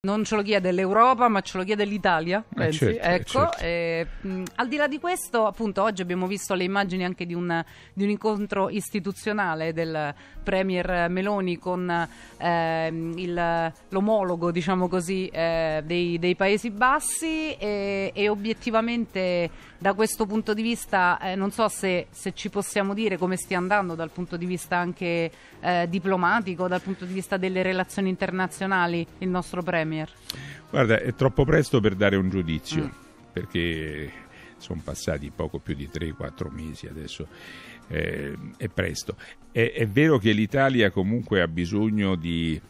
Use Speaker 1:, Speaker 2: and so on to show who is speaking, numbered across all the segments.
Speaker 1: Non ce lo chiede l'Europa, ma ce lo chiede l'Italia, eh certo, eh, ecco, certo. e, eh, mh, al di là di questo, appunto, oggi abbiamo visto le immagini anche di un, di un incontro istituzionale del Premier Meloni con eh, il, l'omologo, diciamo così, eh, dei, dei, Paesi Bassi e, e, obiettivamente da questo punto di vista eh, non so se, se, ci possiamo dire come stia andando dal punto di vista ananche diplomatico, dal punto di vista delle relazioni internazionali il nostro Premier. Premier?
Speaker 2: Guarda, è troppo presto per dare un giudizio, mm. perché sono passati poco più di 3-4 mesi adesso. Eh, è presto. È, è vero che l'Italia comunque ha bisogno di,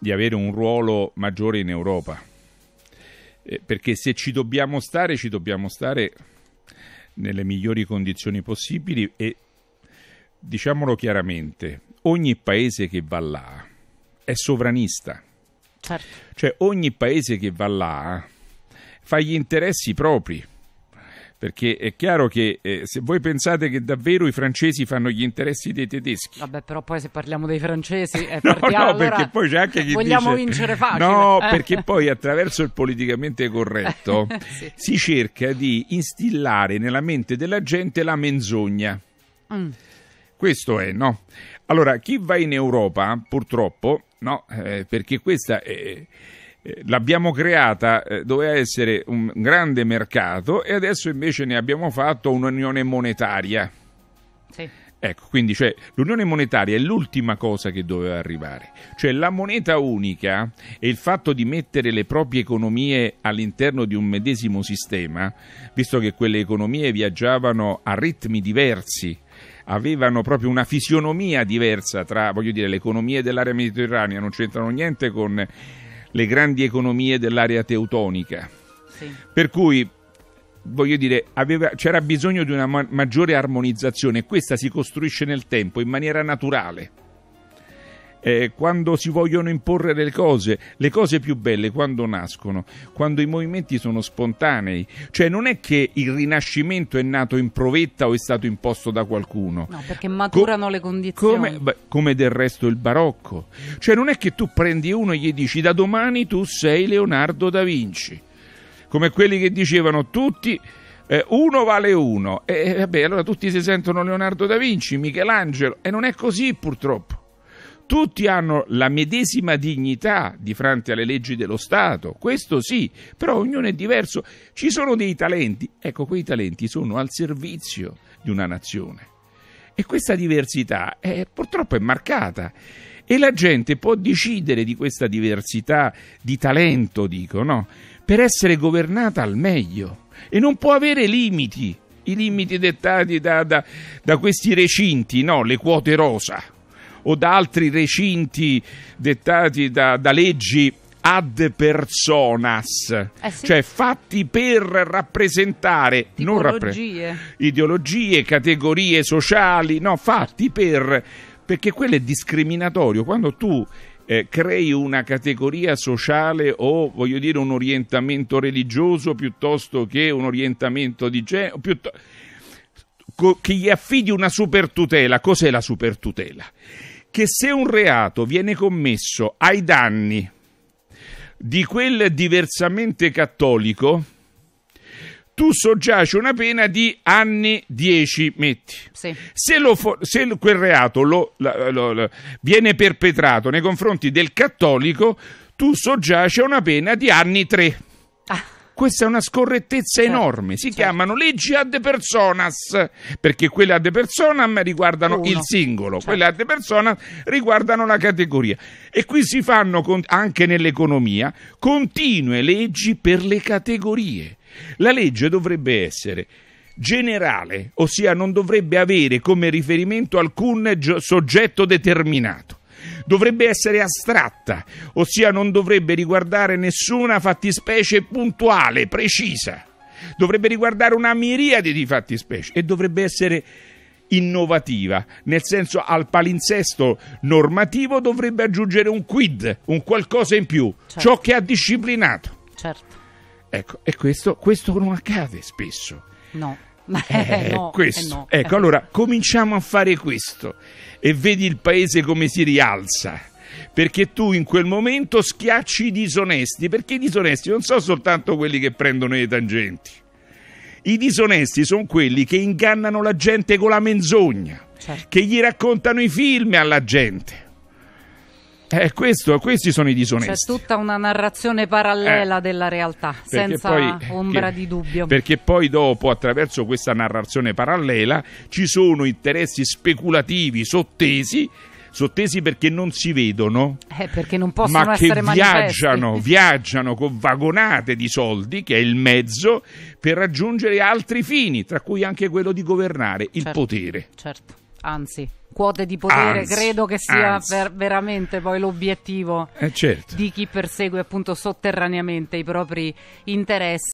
Speaker 2: di avere un ruolo maggiore in Europa, eh, perché se ci dobbiamo stare, ci dobbiamo stare nelle migliori condizioni possibili e diciamolo chiaramente, ogni paese che va là è sovranista. Certo. Cioè ogni paese che va là eh, fa gli interessi propri. Perché è chiaro che eh, se voi pensate che davvero i francesi fanno gli interessi dei tedeschi.
Speaker 1: Vabbè, però poi se parliamo dei francesi è eh, no, partiamo, no, allora, perché poi
Speaker 2: c'è anche chi vogliamo dice, vincere facile. No, eh. perché poi attraverso il politicamente corretto sì. si cerca di instillare nella mente della gente la menzogna. Mm. Questo è, no? Allora, chi va in Europa, purtroppo, no, eh, perché questa è, eh, eh, l'abbiamo creata, eh, doveva essere un grande mercato e adesso invece ne abbiamo fatto un'unione monetaria. Sì. Ecco, quindi cioè, l'unione monetaria è l'ultima cosa che doveva arrivare, cioè la moneta unica e il fatto di mettere le proprie economie all'interno di un medesimo sistema, visto che quelle economie viaggiavano a ritmi diversi avevano proprio una fisionomia diversa tra, voglio dire, le economie dell'area mediterranea, non c'entrano niente con le grandi economie dell'area teutonica. Sì. Per cui voglio dire, aveva, c'era bisogno di una ma- maggiore armonizzazione e questa si costruisce nel tempo in maniera naturale eh, quando si vogliono imporre le cose, le cose più belle quando nascono, quando i movimenti sono spontanei, cioè non è che il rinascimento è nato in provetta o è stato imposto da qualcuno. No,
Speaker 1: perché maturano Co- le
Speaker 2: condizioni. Come, beh, come del resto il barocco, cioè non è che tu prendi uno e gli dici da domani tu sei Leonardo da Vinci, come quelli che dicevano tutti eh, uno vale uno. E eh, vabbè, allora tutti si sentono Leonardo da Vinci, Michelangelo, e non è così purtroppo tutti hanno la medesima dignità di fronte alle leggi dello Stato, questo sì, però ognuno è diverso. Ci sono dei talenti, ecco, quei talenti sono al servizio di una nazione. E questa diversità è, purtroppo è marcata e la gente può decidere di questa diversità di talento, dico, no? Per essere governata al meglio e non può avere limiti, i limiti dettati da, da, da questi recinti, no? Le quote rosa o da altri recinti dettati da, da leggi ad personas, eh sì. cioè fatti per rappresentare non rappre- ideologie, categorie sociali, no, fatti per perché quello è discriminatorio quando tu eh, crei una categoria sociale o voglio dire un orientamento religioso piuttosto che un orientamento di genere piuttosto... che gli affidi una supertutela, cos'è la supertutela? che se un reato viene commesso ai danni di quel diversamente cattolico, tu soggiaci una pena di anni 10, metti. Sì. Se, fo- se, quel reato lo, lo, lo, viene perpetrato nei confronti del cattolico, tu soggiaci una pena di anni 3. Ah. Questa è una scorrettezza certo, enorme. Si certo. chiamano leggi ad personas, perché quelle ad personam riguardano Uno. il singolo, quelle certo. ad personam riguardano la categoria. E qui si fanno anche nell'economia continue leggi per le categorie. La legge dovrebbe essere generale, ossia non dovrebbe avere come riferimento alcun soggetto determinato dovrebbe essere astratta, ossia non dovrebbe riguardare nessuna fattispecie puntuale, precisa, dovrebbe riguardare una miriade di fattispecie e dovrebbe essere innovativa, nel senso al palinsesto normativo dovrebbe aggiungere un quid, un qualcosa in più, certo. ciò che ha disciplinato. Certo. Ecco, e questo, questo non accade spesso. No. Ma eh, eh no, eh, questo. Eh no. Ecco, allora cominciamo a fare questo e vedi il paese come si rialza perché tu in quel momento schiacci i disonesti, perché i disonesti non sono soltanto quelli che prendono le tangenti. I disonesti sono quelli che ingannano la gente con la menzogna, certo. che gli raccontano i film alla gente eh, questo, questi sono i disonesti.
Speaker 1: C'è tutta una narrazione parallela eh, della realtà, senza poi, eh, ombra che, di dubbio.
Speaker 2: Perché poi dopo, attraverso questa narrazione parallela, ci sono interessi speculativi sottesi sottesi perché non si vedono,
Speaker 1: eh, perché non possono ma che viaggiano,
Speaker 2: viaggiano, con vagonate di soldi, che è il mezzo, per raggiungere altri fini, tra cui anche quello di governare certo, il potere. Certo, anzi quote di potere anzi, credo che sia ver-
Speaker 1: veramente poi l'obiettivo eh certo. di chi persegue appunto sotterraneamente i propri interessi